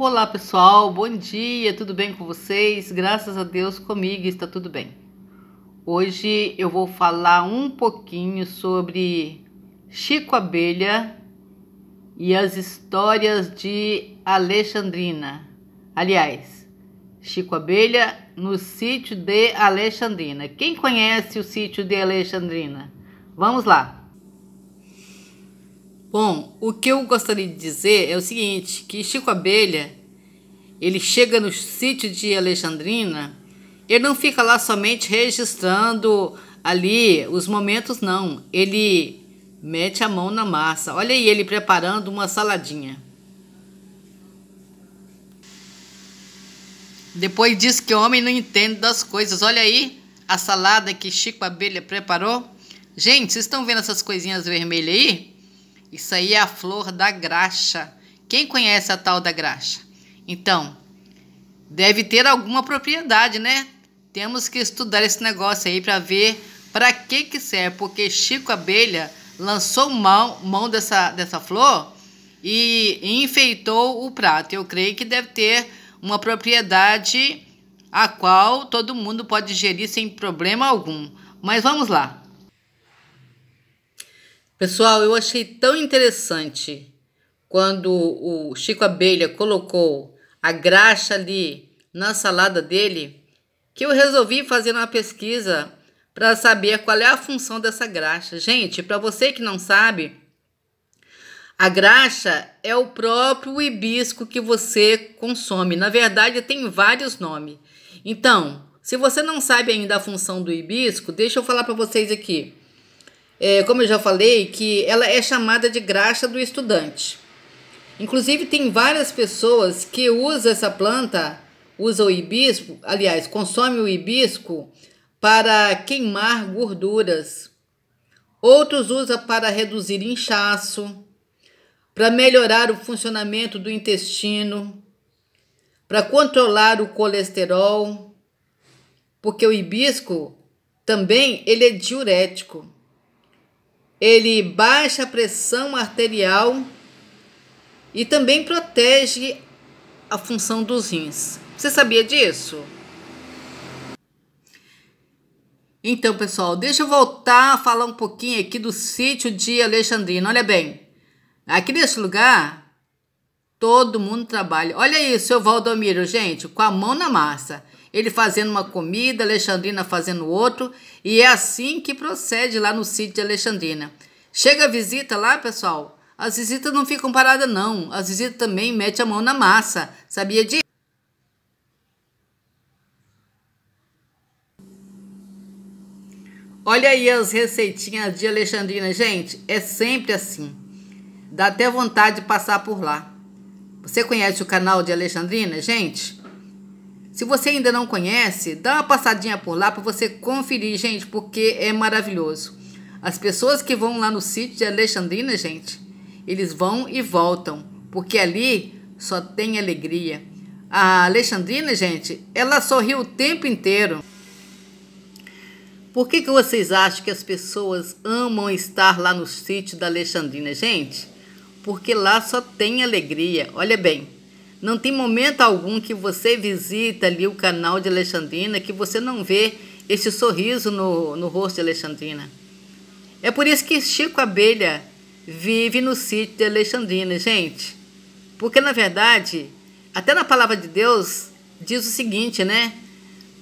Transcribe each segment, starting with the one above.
Olá pessoal, bom dia, tudo bem com vocês? Graças a Deus comigo está tudo bem. Hoje eu vou falar um pouquinho sobre Chico Abelha e as histórias de Alexandrina. Aliás, Chico Abelha no sítio de Alexandrina. Quem conhece o sítio de Alexandrina? Vamos lá! Bom, o que eu gostaria de dizer é o seguinte, que Chico Abelha, ele chega no sítio de Alexandrina, ele não fica lá somente registrando ali os momentos, não. Ele mete a mão na massa. Olha aí ele preparando uma saladinha. Depois diz que homem não entende das coisas. Olha aí a salada que Chico Abelha preparou. Gente, vocês estão vendo essas coisinhas vermelhas aí? Isso aí é a flor da graxa. Quem conhece a tal da graxa? Então, deve ter alguma propriedade, né? Temos que estudar esse negócio aí para ver para que que serve, porque Chico Abelha lançou mão, mão dessa, dessa flor e enfeitou o prato. Eu creio que deve ter uma propriedade a qual todo mundo pode gerir sem problema algum. Mas vamos lá. Pessoal, eu achei tão interessante quando o Chico Abelha colocou a graxa ali na salada dele que eu resolvi fazer uma pesquisa para saber qual é a função dessa graxa. Gente, para você que não sabe, a graxa é o próprio hibisco que você consome. Na verdade, tem vários nomes. Então, se você não sabe ainda a função do hibisco, deixa eu falar para vocês aqui é, como eu já falei, que ela é chamada de graxa do estudante. Inclusive, tem várias pessoas que usam essa planta, usam o hibisco, aliás, consome o hibisco para queimar gorduras. Outros usam para reduzir inchaço, para melhorar o funcionamento do intestino, para controlar o colesterol, porque o hibisco também ele é diurético ele baixa a pressão arterial e também protege a função dos rins. Você sabia disso? Então, pessoal, deixa eu voltar a falar um pouquinho aqui do sítio de Alexandrina. Olha bem, aqui nesse lugar, todo mundo trabalha. Olha isso, seu Valdomiro, gente, com a mão na massa ele fazendo uma comida, Alexandrina fazendo outro, e é assim que procede lá no sítio de Alexandrina. Chega a visita lá, pessoal, as visitas não ficam paradas não, as visitas também mete a mão na massa, sabia disso? Olha aí as receitinhas de Alexandrina, gente, é sempre assim. Dá até vontade de passar por lá. Você conhece o canal de Alexandrina, gente? Se você ainda não conhece, dá uma passadinha por lá para você conferir, gente, porque é maravilhoso. As pessoas que vão lá no sítio de Alexandrina, gente, eles vão e voltam, porque ali só tem alegria. A Alexandrina, gente, ela sorriu o tempo inteiro. Por que, que vocês acham que as pessoas amam estar lá no sítio da Alexandrina, gente? Porque lá só tem alegria. Olha bem, não tem momento algum que você visita ali o canal de Alexandrina que você não vê esse sorriso no, no rosto de Alexandrina. É por isso que Chico Abelha vive no sítio de Alexandrina, gente. Porque, na verdade, até na palavra de Deus diz o seguinte, né?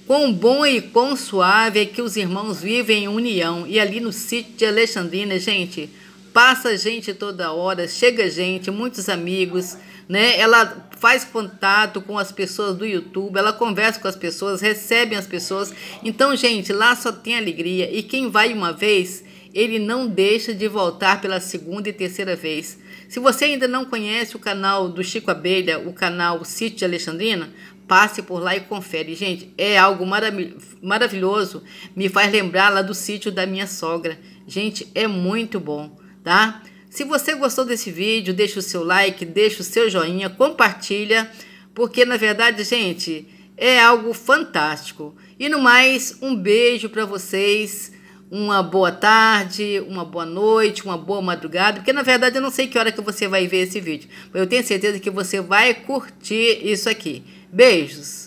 Quão bom e quão suave é que os irmãos vivem em união. E ali no sítio de Alexandrina, gente, passa gente toda hora, chega gente, muitos amigos, né? Ela faz contato com as pessoas do YouTube, ela conversa com as pessoas, recebe as pessoas. Então, gente, lá só tem alegria e quem vai uma vez, ele não deixa de voltar pela segunda e terceira vez. Se você ainda não conhece o canal do Chico Abelha, o canal Sítio de Alexandrina, passe por lá e confere. Gente, é algo marav maravilhoso, me faz lembrar lá do sítio da minha sogra. Gente, é muito bom, tá? Se você gostou desse vídeo, deixa o seu like, deixa o seu joinha, compartilha, porque na verdade, gente, é algo fantástico. E no mais, um beijo para vocês, uma boa tarde, uma boa noite, uma boa madrugada, porque na verdade eu não sei que hora que você vai ver esse vídeo, mas eu tenho certeza que você vai curtir isso aqui. Beijos!